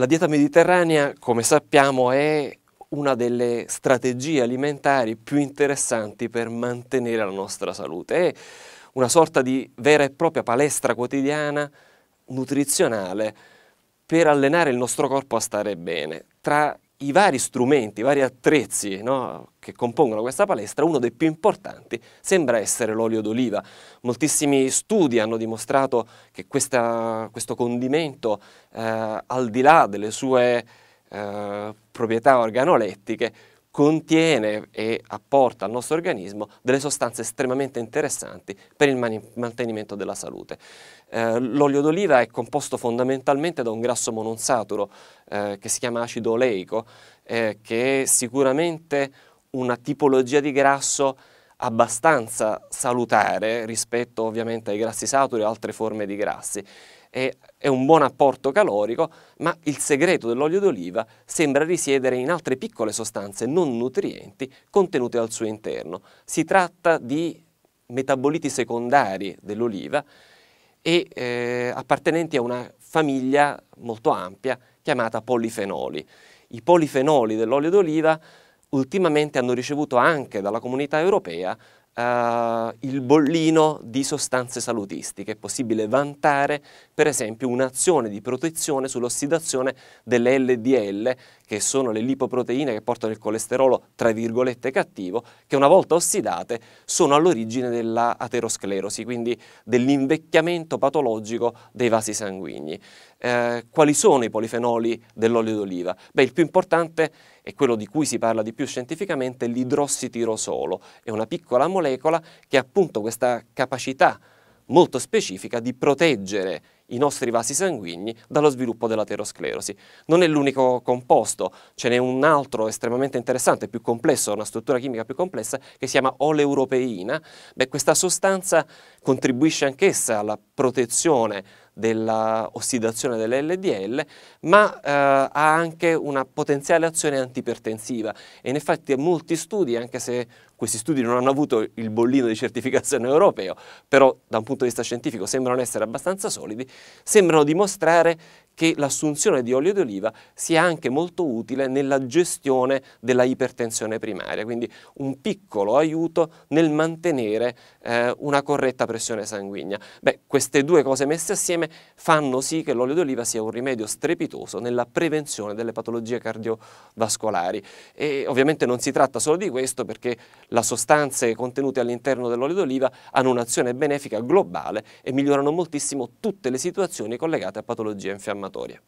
La dieta mediterranea, come sappiamo, è una delle strategie alimentari più interessanti per mantenere la nostra salute. È una sorta di vera e propria palestra quotidiana nutrizionale per allenare il nostro corpo a stare bene. Tra i vari strumenti, i vari attrezzi no, che compongono questa palestra, uno dei più importanti sembra essere l'olio d'oliva. Moltissimi studi hanno dimostrato che questa, questo condimento, eh, al di là delle sue eh, proprietà organolettiche, contiene e apporta al nostro organismo delle sostanze estremamente interessanti per il mantenimento della salute. Eh, l'olio d'oliva è composto fondamentalmente da un grasso mononsaturo eh, che si chiama acido oleico, eh, che sicuramente una tipologia di grasso abbastanza salutare rispetto ovviamente ai grassi saturi e altre forme di grassi. E è un buon apporto calorico, ma il segreto dell'olio d'oliva sembra risiedere in altre piccole sostanze non nutrienti contenute al suo interno. Si tratta di metaboliti secondari dell'oliva e eh, appartenenti a una famiglia molto ampia chiamata polifenoli. I polifenoli dell'olio d'oliva ultimamente hanno ricevuto anche dalla comunità europea Uh, il bollino di sostanze salutistiche. È possibile vantare per esempio un'azione di protezione sull'ossidazione delle LDL, che sono le lipoproteine che portano il colesterolo tra virgolette cattivo, che una volta ossidate sono all'origine dell'aterosclerosi, quindi dell'invecchiamento patologico dei vasi sanguigni. Uh, quali sono i polifenoli dell'olio d'oliva? Beh, il più importante è quello di cui si parla di più scientificamente l'idrossitirosolo, è una piccola molecola molecola che ha appunto questa capacità molto specifica di proteggere i nostri vasi sanguigni dallo sviluppo dell'aterosclerosi. Non è l'unico composto, ce n'è un altro estremamente interessante, più complesso, una struttura chimica più complessa, che si chiama oleuropeina. Beh, questa sostanza contribuisce anch'essa alla protezione dell'ossidazione dell'LDL, ma eh, ha anche una potenziale azione antipertensiva e effetti molti studi, anche se questi studi non hanno avuto il bollino di certificazione europeo, però da un punto di vista scientifico sembrano essere abbastanza solidi, sembrano dimostrare che l'assunzione di olio d'oliva sia anche molto utile nella gestione della ipertensione primaria, quindi un piccolo aiuto nel mantenere eh, una corretta pressione sanguigna. Beh, queste due cose messe assieme fanno sì che l'olio d'oliva sia un rimedio strepitoso nella prevenzione delle patologie cardiovascolari e ovviamente non si tratta solo di questo perché le sostanze contenute all'interno dell'olio d'oliva hanno un'azione benefica globale e migliorano moltissimo tutte le situazioni collegate a patologie infiammatorie.